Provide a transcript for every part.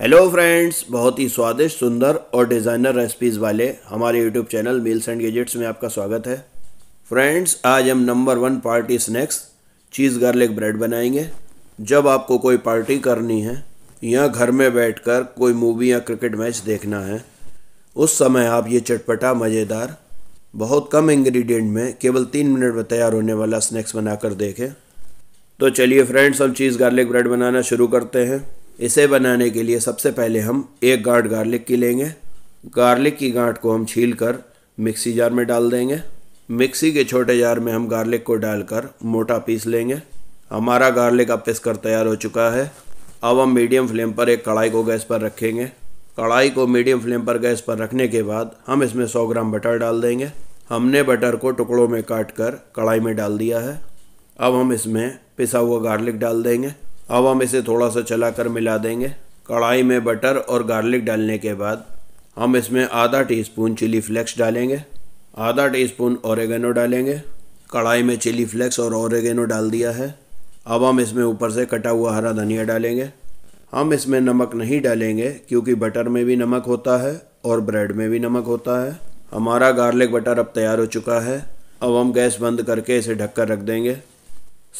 hello friends बहुत ही स्वादिष्ट सुंदर और डिज़ाइनर रेसिपीज़ वाले हमारे YouTube channel meals and gadgets में आपका स्वागत है फ्रेंड्स आज हम number one party snacks cheese garlic bread बनाएंगे जब आपको कोई पार्टी करनी है या घर में बैठकर कोई मूवी या क्रिकेट मैच देखना है उस समय आप ये चटपटा मज़ेदार बहुत कम इंग्रेडिएंट में केवल तीन मिनट में तैयार होने वाला स्नैक्स बनाकर देखें तो चलिए फ्रेंड्स हम चीज़ गार्लिक ब्रेड बनाना शुरू करते हैं इसे बनाने के लिए सबसे पहले हम एक गांठ गार्लिक की लेंगे गार्लिक की गांठ को हम छील कर मिक्सी जार में डाल देंगे मिक्सी के छोटे जार में हम गार्लिक को डालकर मोटा पीस लेंगे हमारा गार्लिक अब पिस कर तैयार हो चुका है अब हम मीडियम फ्लेम पर एक कढ़ाई को गैस पर रखेंगे कढ़ाई को मीडियम फ्लेम पर गैस पर रखने के बाद हम इसमें 100 ग्राम बटर डाल देंगे हमने बटर को टुकड़ों में काट कर कढ़ाई में डाल दिया है अब हम इसमें पिसा हुआ गार्लिक डाल देंगे अब हम इसे थोड़ा सा चलाकर मिला देंगे कढ़ाई में बटर और गार्लिक डालने के बाद हम इसमें आधा टीस्पून चिली फ्लेक्स डालेंगे आधा टीस्पून औरगेनो डालेंगे कढ़ाई में चिली फ्लेक्स और औरगेनो डाल दिया है अब हम इसमें ऊपर से कटा हुआ हरा धनिया डालेंगे हम इसमें नमक नहीं डालेंगे क्योंकि बटर में भी नमक होता है और ब्रेड में भी नमक होता है हमारा गार्लिक बटर अब तैयार हो चुका है अब हम गैस बंद करके इसे ढककर रख देंगे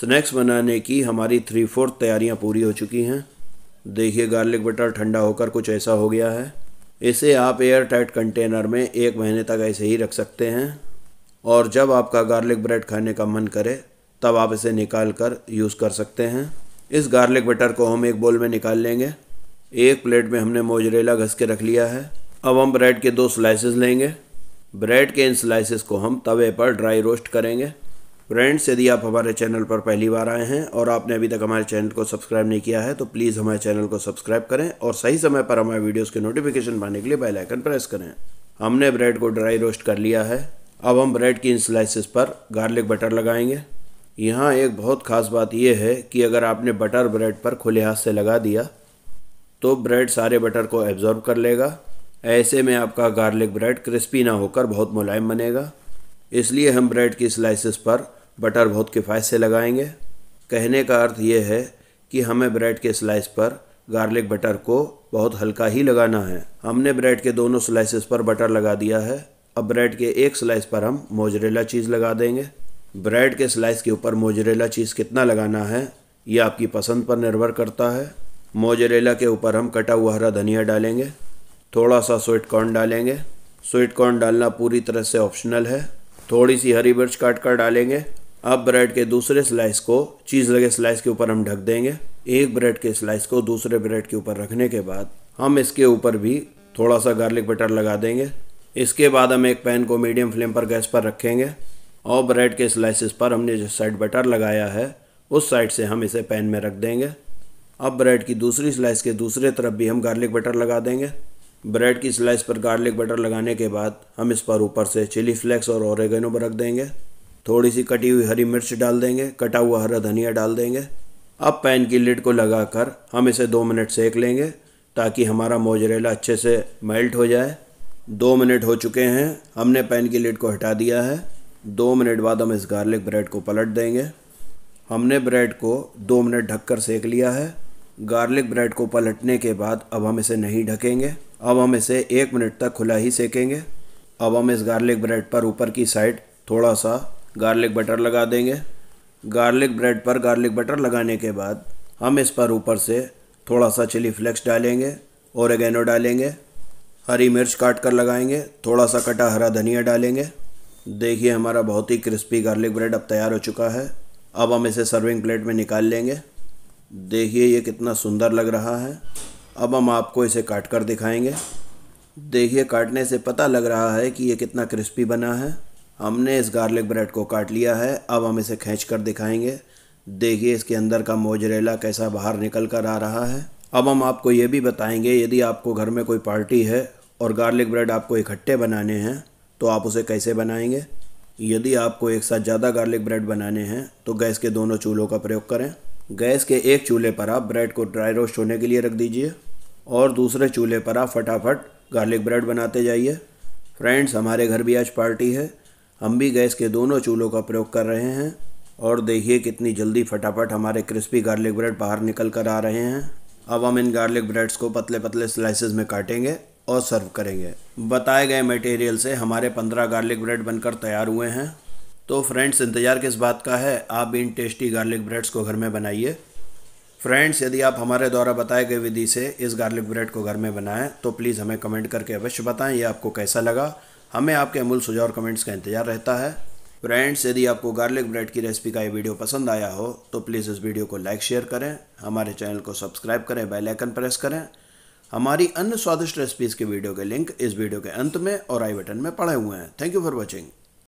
स्नैक्स बनाने की हमारी थ्री फोर्थ तैयारियां पूरी हो चुकी हैं देखिए गार्लिक बटर ठंडा होकर कुछ ऐसा हो गया है इसे आप एयर टाइट कंटेनर में एक महीने तक ऐसे ही रख सकते हैं और जब आपका गार्लिक ब्रेड खाने का मन करे तब आप इसे निकाल कर यूज़ कर सकते हैं इस गार्लिक बटर को हम एक बोल में निकाल लेंगे एक प्लेट में हमने मोजरेला घस के रख लिया है अब हम ब्रेड के दो स्लाइसेस लेंगे ब्रेड के इन स्लाइसेस को हम तवे पर ड्राई रोस्ट करेंगे फ्रेंड्स यदि आप हमारे चैनल पर पहली बार आए हैं और आपने अभी तक हमारे चैनल को सब्सक्राइब नहीं किया है तो प्लीज़ हमारे चैनल को सब्सक्राइब करें और सही समय पर हमारे वीडियोस के नोटिफिकेशन पाने के लिए बेल आइकन प्रेस करें हमने ब्रेड को ड्राई रोस्ट कर लिया है अब हम ब्रेड की इन स्लाइसिस पर गार्लिक बटर लगाएंगे यहाँ एक बहुत ख़ास बात यह है कि अगर आपने बटर ब्रेड पर खुले हाथ से लगा दिया तो ब्रेड सारे बटर को एब्जॉर्ब कर लेगा ऐसे में आपका गार्लिक ब्रेड क्रिस्पी ना होकर बहुत मुलायम बनेगा इसलिए हम ब्रेड की स्लाइसिस पर बटर बहुत किफ़ायत से लगाएंगे कहने का अर्थ ये है कि हमें ब्रेड के स्लाइस पर गार्लिक बटर को बहुत हल्का ही लगाना है हमने ब्रेड के दोनों स्लाइसेस पर बटर लगा दिया है अब ब्रेड के एक स्लाइस पर हम मोजरेला चीज़ लगा देंगे ब्रेड के स्लाइस के ऊपर मोजरेला चीज़ कितना लगाना है ये आपकी पसंद पर निर्भर करता है मोजरेला के ऊपर हम कटा हुआ हरा धनिया डालेंगे थोड़ा सा स्वीट कॉर्न डालेंगे स्वीट कॉर्न डालना पूरी तरह से ऑप्शनल है थोड़ी सी हरी मिर्च काट कर डालेंगे अब ब्रेड के दूसरे स्लाइस को चीज़ लगे स्लाइस के ऊपर हम ढक देंगे एक ब्रेड के स्लाइस को दूसरे ब्रेड के ऊपर रखने के बाद हम इसके ऊपर भी थोड़ा सा गार्लिक बटर लगा देंगे इसके बाद हम एक पैन को मीडियम फ्लेम पर गैस पर रखेंगे और ब्रेड के स्लाइसिस पर हमने जो साइड बटर लगाया है उस साइड से हम इसे पैन में रख देंगे अब ब्रेड की दूसरी स्लाइस के दूसरे तरफ भी हम गार्लिक बटर लगा देंगे ब्रेड की स्लाइस पर गार्लिक बटर लगाने के बाद हम इस पर ऊपर से चिली फ्लेक्स और ओरेगेनो रख देंगे थोड़ी सी कटी हुई हरी मिर्च डाल देंगे कटा हुआ हरा धनिया डाल देंगे अब पैन की लिड को लगाकर हम इसे दो मिनट सेक लेंगे ताकि हमारा मोजरेला अच्छे से मेल्ट हो जाए दो मिनट हो चुके हैं हमने पैन की लिड को हटा दिया है दो मिनट बाद हम इस गार्लिक ब्रेड को पलट देंगे हमने ब्रेड को दो मिनट ढककर सेक लिया है गार्लिक ब्रेड को पलटने के बाद अब हम इसे नहीं ढकेंगे अब हम इसे एक मिनट तक खुला ही सेकेंगे अब हम इस गार्लिक ब्रेड पर ऊपर की साइड थोड़ा सा गार्लिक बटर लगा देंगे गार्लिक ब्रेड पर गार्लिक बटर लगाने के बाद हम इस पर ऊपर से थोड़ा सा चिली फ्लेक्स डालेंगे ओरेगेनो डालेंगे हरी मिर्च काट कर लगाएंगे थोड़ा सा कटा हरा धनिया डालेंगे देखिए हमारा बहुत ही क्रिस्पी गार्लिक ब्रेड अब तैयार हो चुका है अब हम इसे सर्विंग प्लेट में निकाल लेंगे देखिए ये कितना सुंदर लग रहा है अब हम आपको इसे काट कर दिखाएंगे देखिए काटने से पता लग रहा है कि ये कितना क्रिस्पी बना है हमने इस गार्लिक ब्रेड को काट लिया है अब हम इसे खींच कर दिखाएंगे देखिए इसके अंदर का मोजरेला कैसा बाहर निकल कर आ रहा है अब हम आपको ये भी बताएंगे यदि आपको घर में कोई पार्टी है और गार्लिक ब्रेड आपको इकट्ठे बनाने हैं तो आप उसे कैसे बनाएंगे यदि आपको एक साथ ज़्यादा गार्लिक ब्रेड बनाने हैं तो गैस के दोनों चूल्हों का प्रयोग करें गैस के एक चूल्हे पर आप ब्रेड को ड्राई रोस्ट होने के लिए रख दीजिए और दूसरे चूल्हे पर आप फटाफट गार्लिक ब्रेड बनाते जाइए फ्रेंड्स हमारे घर भी आज पार्टी है हम भी गैस के दोनों चूल्हों का प्रयोग कर रहे हैं और देखिए कितनी जल्दी फटाफट हमारे क्रिस्पी गार्लिक ब्रेड बाहर निकल कर आ रहे हैं अब हम इन गार्लिक ब्रेड्स को पतले पतले स्लाइसेस में काटेंगे और सर्व करेंगे बताए गए मटेरियल से हमारे पंद्रह गार्लिक ब्रेड बनकर तैयार हुए हैं तो फ्रेंड्स इंतज़ार किस बात का है आप इन टेस्टी गार्लिक ब्रेड्स को घर में बनाइए फ्रेंड्स यदि आप हमारे द्वारा बताए गए विधि से इस गार्लिक ब्रेड को घर में बनाएं तो प्लीज़ हमें कमेंट करके अवश्य बताएं ये आपको कैसा लगा हमें आपके अमूल सुझाव और कमेंट्स का इंतजार रहता है फ्रेंड्स यदि आपको गार्लिक ब्रेड की रेसिपी का ये वीडियो पसंद आया हो तो प्लीज़ इस वीडियो को लाइक शेयर करें हमारे चैनल को सब्सक्राइब करें बेल आइकन प्रेस करें हमारी अन्य स्वादिष्ट रेसिपीज़ के वीडियो के लिंक इस वीडियो के अंत में और आई बटन में पड़े हुए हैं थैंक यू फॉर वॉचिंग